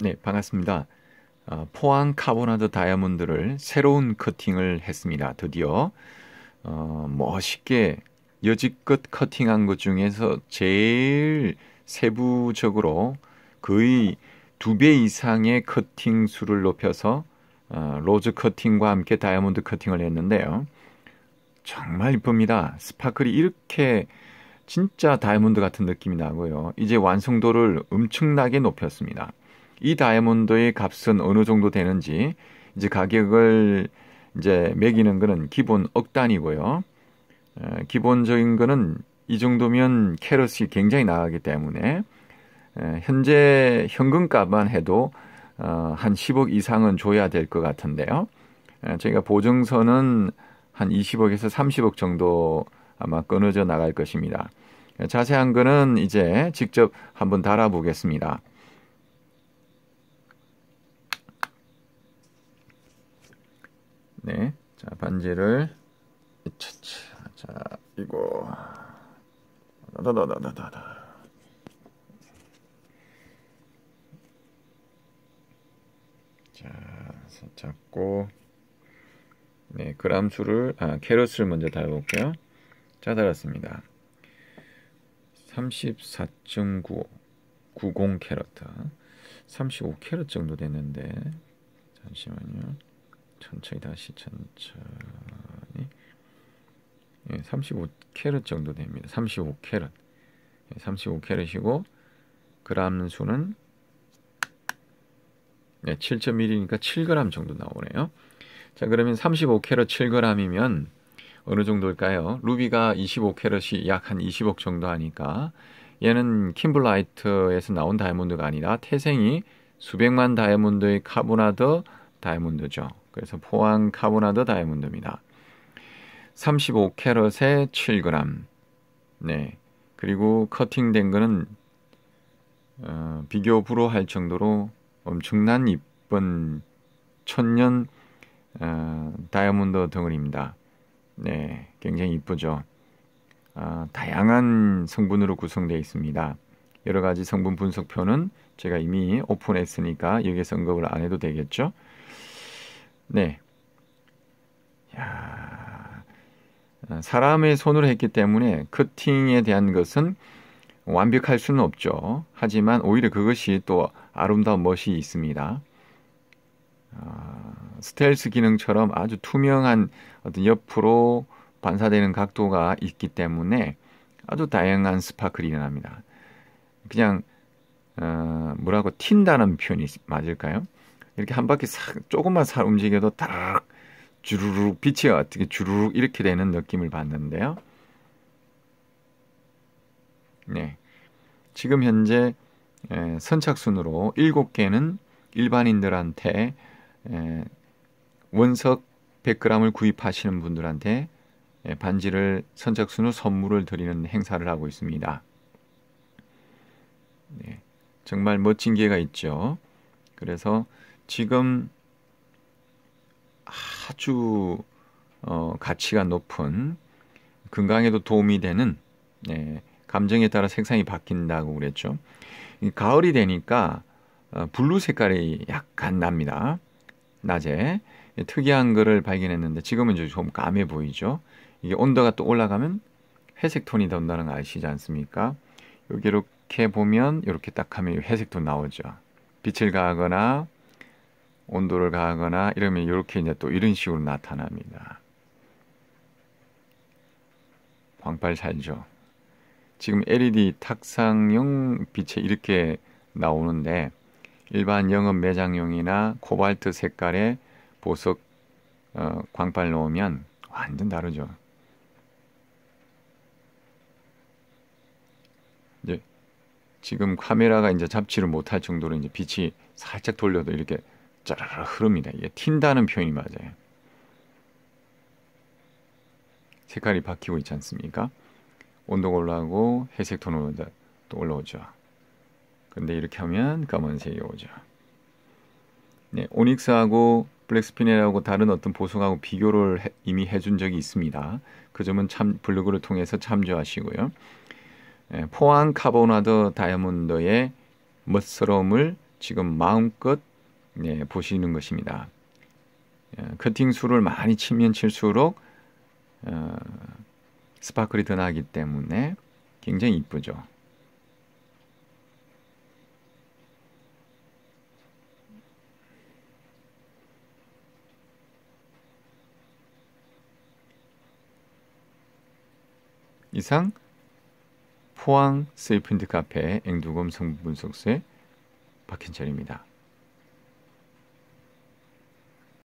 네, 반갑습니다. 어, 포항 카보나드 다이아몬드를 새로운 커팅을 했습니다. 드디어 어, 멋있게 여지껏 커팅한 것 중에서 제일 세부적으로 거의 두 배 이상의 커팅 수를 높여서 어, 로즈 커팅과 함께 다이아몬드 커팅을 했는데요. 정말 이쁩니다. 스파클이 이렇게 진짜 다이아몬드 같은 느낌이 나고요. 이제 완성도를 엄청나게 높였습니다. 이 다이아몬드의 값은 어느 정도 되는지 이제 가격을 이제 매기는 거는 기본 억단위고요 기본적인 거는 이 정도면 캐럿이 굉장히 나가기 때문에 현재 현금값만 해도 어, 한 10억 이상은 줘야 될 것 같은데요. 저희가 보증서는 한 20억에서 30억 정도 아마 끊어져 나갈 것입니다. 자세한 거는 이제 직접 한번 달아보겠습니다. 네. 자, 반지를 자, 이거 다다다다다다. 자, 잡고 네, 그람 수를 아, 캐럿을 먼저 달아 볼게요. 자, 달았습니다. 3 4 9 90 캐럿 35 캐럿 정도 됐는데 잠시만요. 천천히 다시 천천히 예, 35캐럿 정도 됩니다. 35캐럿 35캐럿이고 예, 그람 수는 네, 7.1이니까 7그람 정도 나오네요. 자 그러면 35캐럿 7그람이면 어느 정도일까요? 루비가 25캐럿이 약 한 20억 정도 하니까 얘는 킴블라이트에서 나온 다이아몬드가 아니라 태생이 수백만 다이아몬드의 카보나드 다이아몬드죠. 그래서 포항 카보나드 다이아몬드입니다. 35캐럿에 7g. 네. 그리고 커팅된 거는 어, 비교 불허할 정도로 엄청난 이쁜 천년 어, 다이아몬드 덩어리입니다. 네, 굉장히 이쁘죠. 어, 다양한 성분으로 구성되어 있습니다. 여러 가지 성분 분석표는 제가 이미 오픈했으니까 여기에 언급을 안 해도 되겠죠. 네. 야, 사람의 손으로 했기 때문에 커팅에 대한 것은 완벽할 수는 없죠. 하지만 오히려 그것이 또 아름다운 멋이 있습니다. 아, 스텔스 기능처럼 아주 투명한 어떤 옆으로 반사되는 각도가 있기 때문에 아주 다양한 스파클이 일어납니다. 그냥 어, 뭐라고 튄다는 표현이 맞을까요? 이렇게 한 바퀴 싹 조금만 살 움직여도 딱 주르륵 빛이 어떻게 주르륵 이렇게 되는 느낌을 받는데요. 네. 지금 현재 선착순으로 7개는 일반인들한테 원석 100g을 구입하시는 분들한테 반지를 선착순으로 선물을 드리는 행사를 하고 있습니다. 네. 정말 멋진 기회가 있죠. 그래서 지금 아주 어, 가치가 높은 건강에도 도움이 되는 네, 감정에 따라 색상이 바뀐다고 그랬죠. 가을이 되니까 어, 블루 색깔이 약간 납니다. 낮에 특이한 거를 발견했는데 지금은 좀 까매 보이죠. 이게 온도가 또 올라가면 회색 톤이 던다는 거 아시지 않습니까? 여기 이렇게 보면 이렇게 딱 하면 회색 톤 나오죠. 빛을 가하거나 온도를 가하거나 이러면 이렇게 이제 또 이런 식으로 나타납니다. 광팔 살죠. 지금 LED 탁상용 빛에 이렇게 나오는데 일반 영업 매장용이나 코발트 색깔의 보석 어, 광팔 넣으면 완전 다르죠. 이제 지금 카메라가 이제 잡지를 못할 정도로 이제 빛이 살짝 돌려도 이렇게 짜라라 흐릅니다. 이게 튄다는 표현이 맞아요. 색깔이 바뀌고 있지 않습니까? 온도가 올라오고 회색 톤으로 또 올라오죠. 근데 이렇게 하면 까만색이 오죠. 네, 오닉스하고 블랙스피넬하고 다른 어떤 보석하고 비교를 해, 이미 해준 적이 있습니다. 그 점은 참 블로그를 통해서 참조하시고요. 네, 포항 카보나드 다이아몬드의 멋스러움을 지금 마음껏 예, 보시는 것입니다. 예, 커팅 수를 많이 치면 칠수록 어, 스파클이 더 나기 때문에 굉장히 이쁘죠. 이상 포항 세이프인드 카페 앵두검 성분석의 박현철입니다.